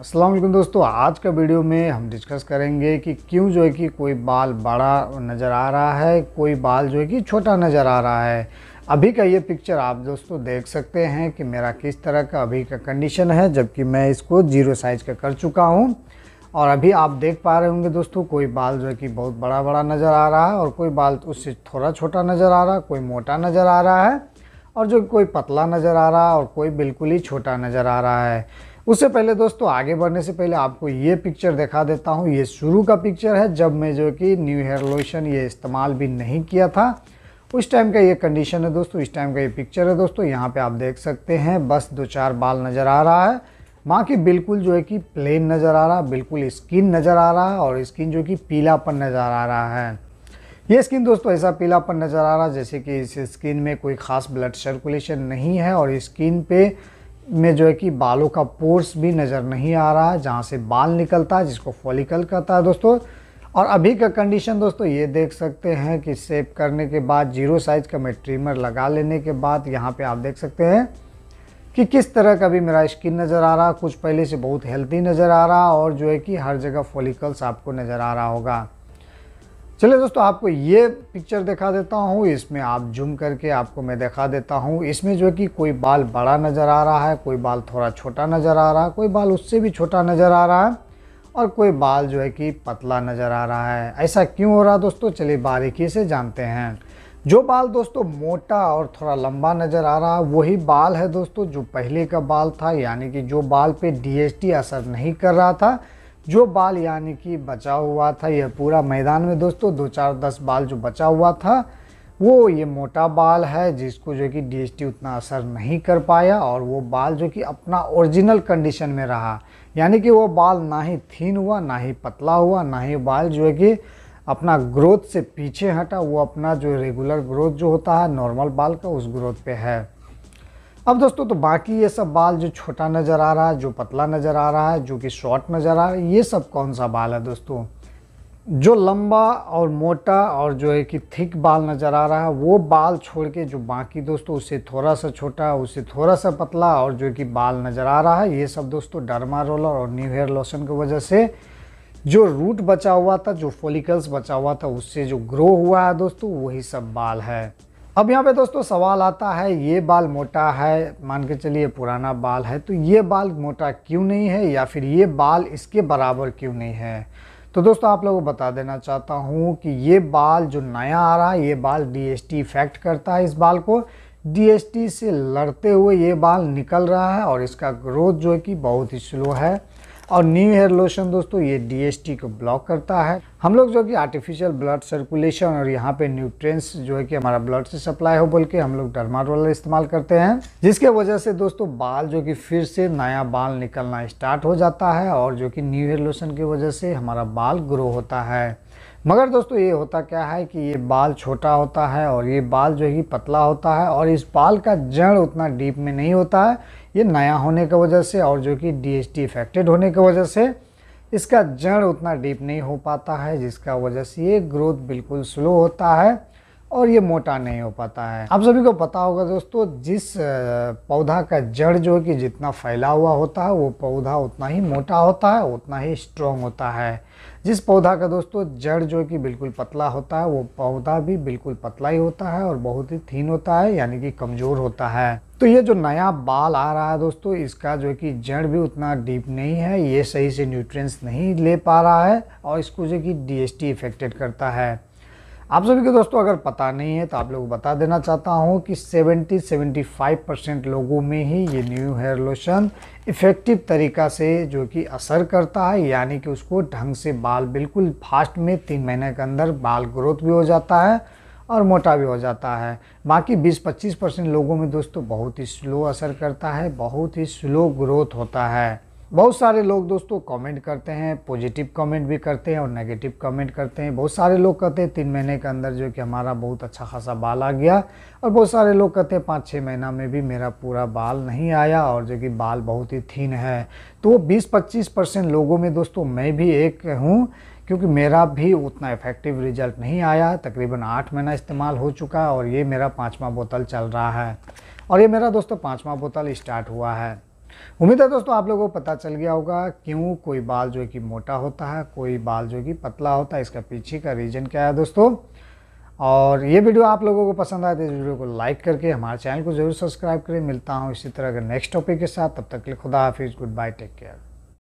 असलम दोस्तों आज का वीडियो में हम डिस्कस करेंगे कि क्यों जो है कि कोई बाल बड़ा नज़र आ रहा है कोई बाल जो है कि छोटा नज़र आ रहा है अभी का ये पिक्चर आप दोस्तों देख सकते हैं कि मेरा किस तरह का अभी का कंडीशन है जबकि मैं इसको जीरो साइज़ का कर चुका हूँ और अभी आप देख पा रहे होंगे दोस्तों कोई बाल जो है कि बहुत बड़ा बड़ा नज़र आ रहा है और कोई बाल उससे थोड़ा छोटा नज़र आ रहा है कोई मोटा नज़र आ रहा है और जो कोई पतला नज़र आ रहा है और कोई बिल्कुल ही छोटा नज़र आ रहा है उससे पहले दोस्तों आगे बढ़ने से पहले आपको ये पिक्चर दिखा देता हूँ ये शुरू का पिक्चर है जब मैं जो कि न्यू हेयर लोशन ये इस्तेमाल भी नहीं किया था उस टाइम का ये कंडीशन है दोस्तों इस टाइम का ये पिक्चर है दोस्तों यहाँ पे आप देख सकते हैं बस दो चार बाल नज़र आ रहा है माँ की बिल्कुल जो है कि प्लेन नज़र आ रहा है बिल्कुल स्किन नज़र आ रहा है और स्किन जो कि पीलापन नज़र आ रहा है ये स्किन दोस्तों ऐसा पीलापन नज़र आ रहा है जैसे कि इस स्किन में कोई ख़ास ब्लड सर्कुलेशन नहीं है और स्किन पर में जो है कि बालों का पोर्स भी नज़र नहीं आ रहा है जहाँ से बाल निकलता है जिसको फॉलिकल कहता है दोस्तों और अभी का कंडीशन दोस्तों ये देख सकते हैं कि सेप करने के बाद जीरो साइज का मैं ट्रिमर लगा लेने के बाद यहाँ पे आप देख सकते हैं कि किस तरह का भी मेरा स्किन नज़र आ रहा कुछ पहले से बहुत हेल्थी नज़र आ रहा और जो है कि हर जगह फॉलिकल्स आपको नज़र आ रहा होगा चलिए दोस्तों आपको ये पिक्चर दिखा देता हूँ इसमें आप जूम करके आपको मैं दिखा देता हूँ इसमें जो कि कोई बाल बड़ा नज़र आ रहा है कोई बाल थोड़ा छोटा नज़र आ रहा है कोई बाल उससे भी छोटा नज़र आ रहा है और कोई बाल जो है कि पतला नज़र आ रहा है ऐसा क्यों हो रहा दोस्तों चलिए बारीकी से जानते हैं जो बाल दोस्तों मोटा और थोड़ा लंबा नज़र आ रहा है वही बाल है दोस्तों जो पहले का बाल था यानी कि जो बाल पे डी असर नहीं कर रहा था जो बाल यानी कि बचा हुआ था यह पूरा मैदान में दोस्तों दो चार दस बाल जो बचा हुआ था वो ये मोटा बाल है जिसको जो कि डी उतना असर नहीं कर पाया और वो बाल जो कि अपना ओरिजिनल कंडीशन में रहा यानी कि वो बाल ना ही थीन हुआ ना ही पतला हुआ ना ही बाल जो है कि अपना ग्रोथ से पीछे हटा वो अपना जो रेगुलर ग्रोथ जो होता है नॉर्मल बाल का उस ग्रोथ पे है अब दोस्तों तो बाकी ये सब बाल जो छोटा नज़र आ रहा है जो पतला नज़र आ रहा है जो कि शॉर्ट नज़र आ रहा है ये सब कौन सा बाल है दोस्तों जो लंबा और मोटा और जो है कि थिक बाल नज़र आ रहा है वो बाल छोड़ के जो बाकी दोस्तों उससे थोड़ा सा छोटा उससे थोड़ा सा पतला और जो कि बाल नज़र आ रहा है ये सब दोस्तों डरमा रोलर और न्यू हेयर लोशन की वजह से जो रूट बचा हुआ था जो फोलिकल्स बचा हुआ था उससे जो ग्रो हुआ है दोस्तों वही सब बाल है अब यहाँ पे दोस्तों सवाल आता है ये बाल मोटा है मान के चलिए पुराना बाल है तो ये बाल मोटा क्यों नहीं है या फिर ये बाल इसके बराबर क्यों नहीं है तो दोस्तों आप लोगों को बता देना चाहता हूँ कि ये बाल जो नया आ रहा है ये बाल टी इफेक्ट करता है इस बाल को टी से लड़ते हुए ये बाल निकल रहा है और इसका ग्रोथ जो है कि बहुत ही स्लो है और न्यू हेयर लोशन दोस्तों ये डीएसटी को ब्लॉक करता है हम लोग जो कि आर्टिफिशियल ब्लड सर्कुलेशन और यहाँ पे न्यूट्रिएंट्स जो है कि हमारा ब्लड से सप्लाई हो बोल के हम लोग डरमा रोलर इस्तेमाल करते हैं जिसके वजह से दोस्तों बाल जो कि फिर से नया बाल निकलना स्टार्ट हो जाता है और जो कि न्यू हेयर लोशन की वजह से हमारा बाल ग्रो होता है मगर दोस्तों ये होता क्या है कि ये बाल छोटा होता है और ये बाल जो है कि पतला होता है और इस बाल का जड़ उतना डीप में नहीं होता है ये नया होने की वजह से और जो कि डी एस डी इफेक्टेड होने की वजह से इसका जड़ उतना डीप नहीं हो पाता है जिसका वजह से ये ग्रोथ बिल्कुल स्लो होता है और ये मोटा नहीं हो पाता है आप सभी को पता होगा दोस्तों जिस पौधा का जड़ जो कि जितना फैला हुआ होता है वो पौधा उतना ही मोटा होता है उतना ही स्ट्रॉन्ग होता है जिस पौधा का दोस्तों जड़ जो कि बिल्कुल पतला होता है वो पौधा भी बिल्कुल पतला ही होता है और बहुत ही थीन होता है यानी कि कमज़ोर होता है तो ये जो नया बाल आ रहा है दोस्तों इसका जो कि जड़ भी उतना डीप नहीं है ये सही से न्यूट्रिएंट्स नहीं ले पा रहा है और इसको जो कि डी इफेक्टेड करता है आप सभी को दोस्तों अगर पता नहीं है तो आप लोग बता देना चाहता हूँ कि 70-75 परसेंट लोगों में ही ये न्यू हेयर लोशन इफ़ेक्टिव तरीका से जो कि असर करता है यानी कि उसको ढंग से बाल बिल्कुल फास्ट में तीन महीने के अंदर बाल ग्रोथ भी हो जाता है और मोटा भी हो जाता है बाकी 20-25 परसेंट लोगों में दोस्तों बहुत ही स्लो असर करता है बहुत ही स्लो ग्रोथ होता है बहुत सारे लोग दोस्तों कमेंट करते हैं पॉजिटिव कमेंट भी करते हैं और नेगेटिव कमेंट करते हैं बहुत सारे लोग कहते हैं तीन महीने के अंदर जो कि हमारा बहुत अच्छा खासा बाल आ गया और बहुत सारे लोग कहते हैं पाँच छः महीना में भी मेरा पूरा बाल नहीं आया और जो कि बाल बहुत ही थीन है तो बीस पच्चीस परसेंट लोगों में दोस्तों मैं भी एक हूँ क्योंकि मेरा भी उतना इफ़ेक्टिव रिजल्ट नहीं आया तकरीबन आठ महीना इस्तेमाल हो चुका और ये मेरा पाँचवा बोतल चल रहा है और ये मेरा दोस्तों पाँचवा बोतल स्टार्ट हुआ है उम्मीद है दोस्तों आप लोगों को पता चल गया होगा क्यों कोई बाल जो है कि मोटा होता है कोई बाल जो है कि पतला होता है इसका पीछे का रीज़न क्या है दोस्तों और ये वीडियो आप लोगों को पसंद आए तो इस वीडियो को लाइक करके हमारे चैनल को जरूर सब्सक्राइब करें मिलता हूँ इसी तरह के नेक्स्ट टॉपिक के साथ तब तक के लिए खुदा हाफिज़ गुड बाय टेक केयर